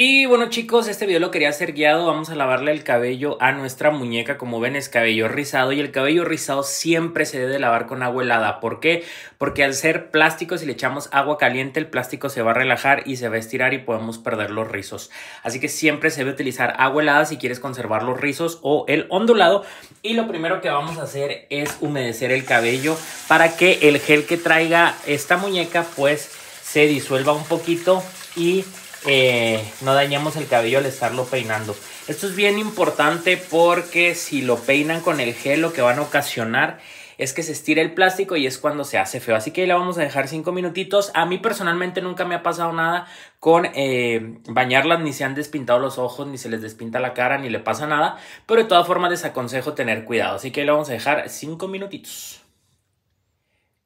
Y bueno chicos, este video lo quería hacer guiado, vamos a lavarle el cabello a nuestra muñeca, como ven es cabello rizado y el cabello rizado siempre se debe lavar con agua helada, ¿por qué? Porque al ser plástico si le echamos agua caliente el plástico se va a relajar y se va a estirar y podemos perder los rizos, así que siempre se debe utilizar agua helada si quieres conservar los rizos o el ondulado y lo primero que vamos a hacer es humedecer el cabello para que el gel que traiga esta muñeca pues se disuelva un poquito y eh, no dañemos el cabello al estarlo peinando. Esto es bien importante porque si lo peinan con el gel lo que van a ocasionar es que se estira el plástico y es cuando se hace feo. Así que ahí la vamos a dejar 5 minutitos. A mí personalmente nunca me ha pasado nada con eh, bañarlas, ni se han despintado los ojos, ni se les despinta la cara, ni le pasa nada. Pero de todas formas les aconsejo tener cuidado. Así que ahí la vamos a dejar 5 minutitos.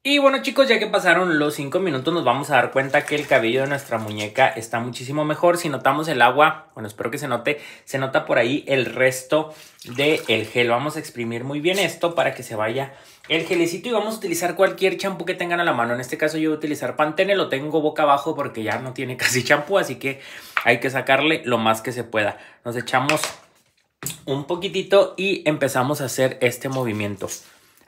Y bueno chicos, ya que pasaron los 5 minutos nos vamos a dar cuenta que el cabello de nuestra muñeca está muchísimo mejor. Si notamos el agua, bueno espero que se note, se nota por ahí el resto del el gel. Vamos a exprimir muy bien esto para que se vaya el gelecito y vamos a utilizar cualquier champú que tengan a la mano. En este caso yo voy a utilizar Pantene, lo tengo boca abajo porque ya no tiene casi champú, así que hay que sacarle lo más que se pueda. Nos echamos un poquitito y empezamos a hacer este movimiento.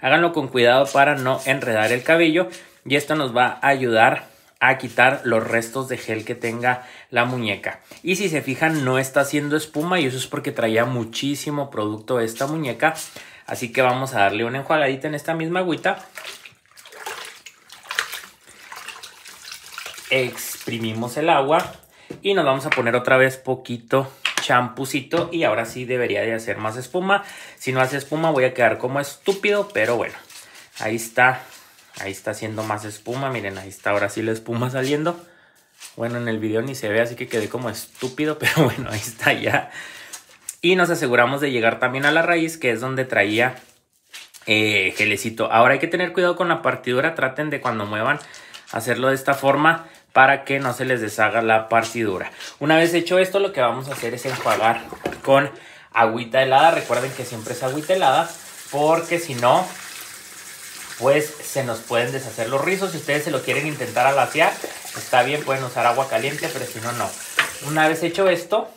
Háganlo con cuidado para no enredar el cabello y esto nos va a ayudar a quitar los restos de gel que tenga la muñeca. Y si se fijan, no está haciendo espuma y eso es porque traía muchísimo producto esta muñeca. Así que vamos a darle una enjuagadita en esta misma agüita. Exprimimos el agua y nos vamos a poner otra vez poquito champucito y ahora sí debería de hacer más espuma. Si no hace espuma voy a quedar como estúpido, pero bueno, ahí está, ahí está haciendo más espuma. Miren, ahí está ahora sí la espuma saliendo. Bueno, en el video ni se ve, así que quedé como estúpido, pero bueno, ahí está ya. Y nos aseguramos de llegar también a la raíz, que es donde traía eh, gelecito. Ahora hay que tener cuidado con la partidura, traten de cuando muevan hacerlo de esta forma para que no se les deshaga la partidura. Una vez hecho esto, lo que vamos a hacer es enjuagar con agüita helada. Recuerden que siempre es agüita helada, porque si no, pues se nos pueden deshacer los rizos. Si ustedes se lo quieren intentar al está bien, pueden usar agua caliente, pero si no, no. Una vez hecho esto,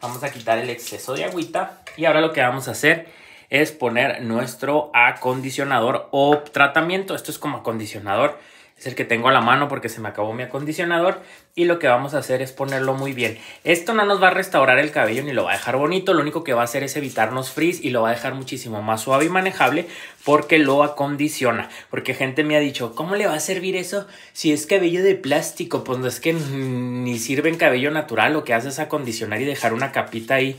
vamos a quitar el exceso de agüita y ahora lo que vamos a hacer es poner nuestro acondicionador o tratamiento. Esto es como acondicionador es el que tengo a la mano porque se me acabó mi acondicionador y lo que vamos a hacer es ponerlo muy bien. Esto no nos va a restaurar el cabello ni lo va a dejar bonito, lo único que va a hacer es evitarnos frizz y lo va a dejar muchísimo más suave y manejable porque lo acondiciona. Porque gente me ha dicho, ¿cómo le va a servir eso si es cabello de plástico? Pues no es que ni sirve en cabello natural, lo que hace es acondicionar y dejar una capita ahí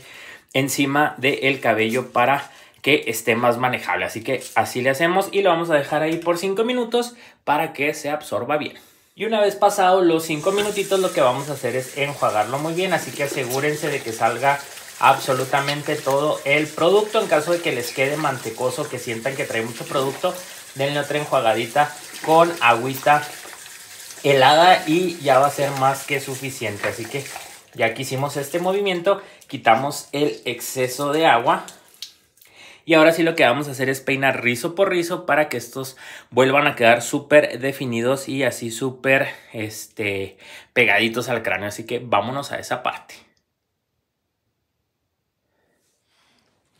encima del cabello para que esté más manejable. Así que así le hacemos y lo vamos a dejar ahí por 5 minutos para que se absorba bien. Y una vez pasado los 5 minutitos lo que vamos a hacer es enjuagarlo muy bien, así que asegúrense de que salga absolutamente todo el producto. En caso de que les quede mantecoso, que sientan que trae mucho producto, denle otra enjuagadita con agüita helada y ya va a ser más que suficiente. Así que ya que hicimos este movimiento, quitamos el exceso de agua y ahora sí lo que vamos a hacer es peinar rizo por rizo para que estos vuelvan a quedar súper definidos y así súper este, pegaditos al cráneo. Así que vámonos a esa parte.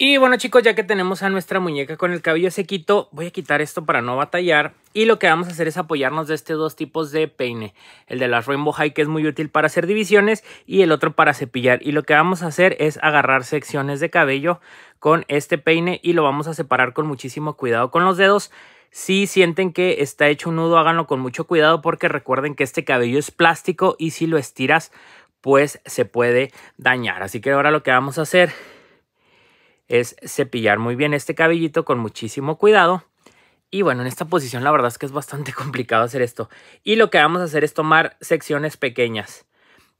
Y bueno chicos, ya que tenemos a nuestra muñeca con el cabello sequito, voy a quitar esto para no batallar. Y lo que vamos a hacer es apoyarnos de estos dos tipos de peine. El de las Rainbow High que es muy útil para hacer divisiones y el otro para cepillar. Y lo que vamos a hacer es agarrar secciones de cabello con este peine y lo vamos a separar con muchísimo cuidado con los dedos. Si sienten que está hecho un nudo, háganlo con mucho cuidado porque recuerden que este cabello es plástico y si lo estiras pues se puede dañar. Así que ahora lo que vamos a hacer es cepillar muy bien este cabellito con muchísimo cuidado. Y bueno, en esta posición la verdad es que es bastante complicado hacer esto. Y lo que vamos a hacer es tomar secciones pequeñas.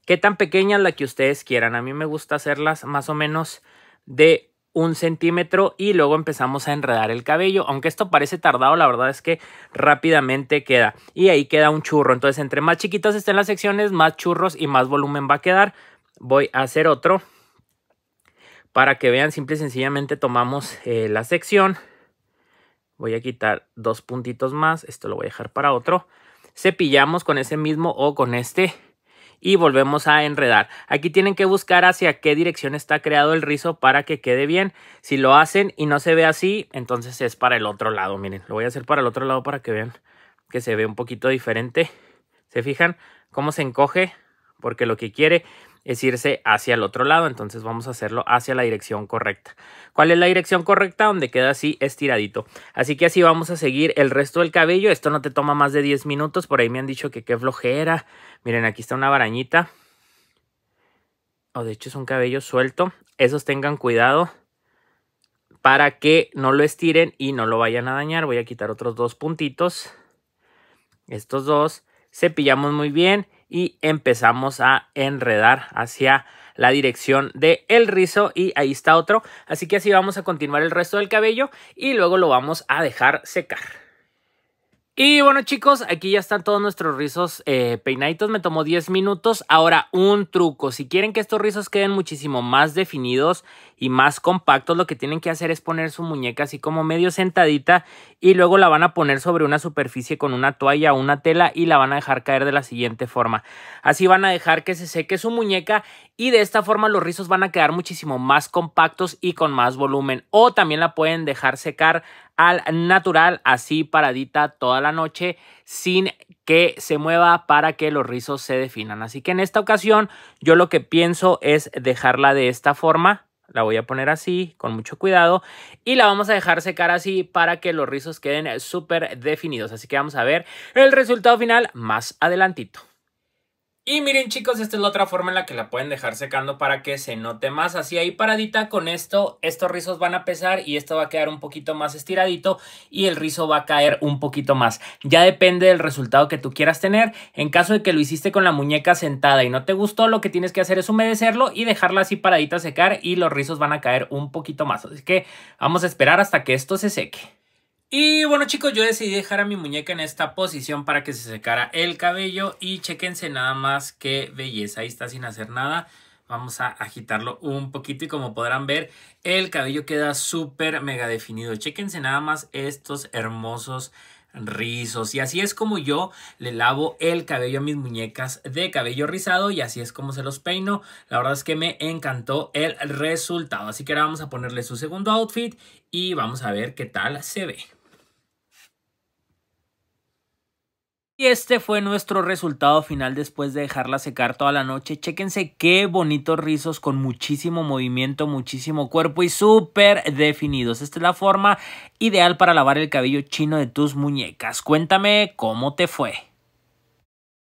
¿Qué tan pequeñas la que ustedes quieran? A mí me gusta hacerlas más o menos de un centímetro y luego empezamos a enredar el cabello. Aunque esto parece tardado, la verdad es que rápidamente queda. Y ahí queda un churro. Entonces, entre más chiquitas estén las secciones, más churros y más volumen va a quedar. Voy a hacer otro. Para que vean, simple y sencillamente tomamos eh, la sección. Voy a quitar dos puntitos más. Esto lo voy a dejar para otro. Cepillamos con ese mismo o con este. Y volvemos a enredar. Aquí tienen que buscar hacia qué dirección está creado el rizo para que quede bien. Si lo hacen y no se ve así, entonces es para el otro lado. Miren, lo voy a hacer para el otro lado para que vean que se ve un poquito diferente. ¿Se fijan cómo se encoge? Porque lo que quiere es irse hacia el otro lado, entonces vamos a hacerlo hacia la dirección correcta. ¿Cuál es la dirección correcta? Donde queda así estiradito. Así que así vamos a seguir el resto del cabello, esto no te toma más de 10 minutos, por ahí me han dicho que qué flojera. Miren, aquí está una varañita O oh, de hecho es un cabello suelto. Esos tengan cuidado para que no lo estiren y no lo vayan a dañar. Voy a quitar otros dos puntitos. Estos dos. Cepillamos muy bien y empezamos a enredar hacia la dirección de el rizo y ahí está otro así que así vamos a continuar el resto del cabello y luego lo vamos a dejar secar y bueno chicos, aquí ya están todos nuestros rizos eh, peinaditos, me tomó 10 minutos. Ahora un truco, si quieren que estos rizos queden muchísimo más definidos y más compactos, lo que tienen que hacer es poner su muñeca así como medio sentadita y luego la van a poner sobre una superficie con una toalla o una tela y la van a dejar caer de la siguiente forma. Así van a dejar que se seque su muñeca y de esta forma los rizos van a quedar muchísimo más compactos y con más volumen. O también la pueden dejar secar al natural, así paradita toda la noche sin que se mueva para que los rizos se definan. Así que en esta ocasión yo lo que pienso es dejarla de esta forma. La voy a poner así, con mucho cuidado. Y la vamos a dejar secar así para que los rizos queden súper definidos. Así que vamos a ver el resultado final más adelantito. Y miren chicos, esta es la otra forma en la que la pueden dejar secando para que se note más. Así ahí paradita con esto, estos rizos van a pesar y esto va a quedar un poquito más estiradito y el rizo va a caer un poquito más. Ya depende del resultado que tú quieras tener. En caso de que lo hiciste con la muñeca sentada y no te gustó, lo que tienes que hacer es humedecerlo y dejarla así paradita secar y los rizos van a caer un poquito más. Así que vamos a esperar hasta que esto se seque. Y bueno chicos, yo decidí dejar a mi muñeca en esta posición para que se secara el cabello y chequense nada más qué belleza, ahí está sin hacer nada. Vamos a agitarlo un poquito y como podrán ver, el cabello queda súper mega definido. Chequense nada más estos hermosos rizos. Y así es como yo le lavo el cabello a mis muñecas de cabello rizado y así es como se los peino. La verdad es que me encantó el resultado. Así que ahora vamos a ponerle su segundo outfit y vamos a ver qué tal se ve. Y este fue nuestro resultado final después de dejarla secar toda la noche. Chéquense qué bonitos rizos con muchísimo movimiento, muchísimo cuerpo y súper definidos. Esta es la forma ideal para lavar el cabello chino de tus muñecas. Cuéntame cómo te fue.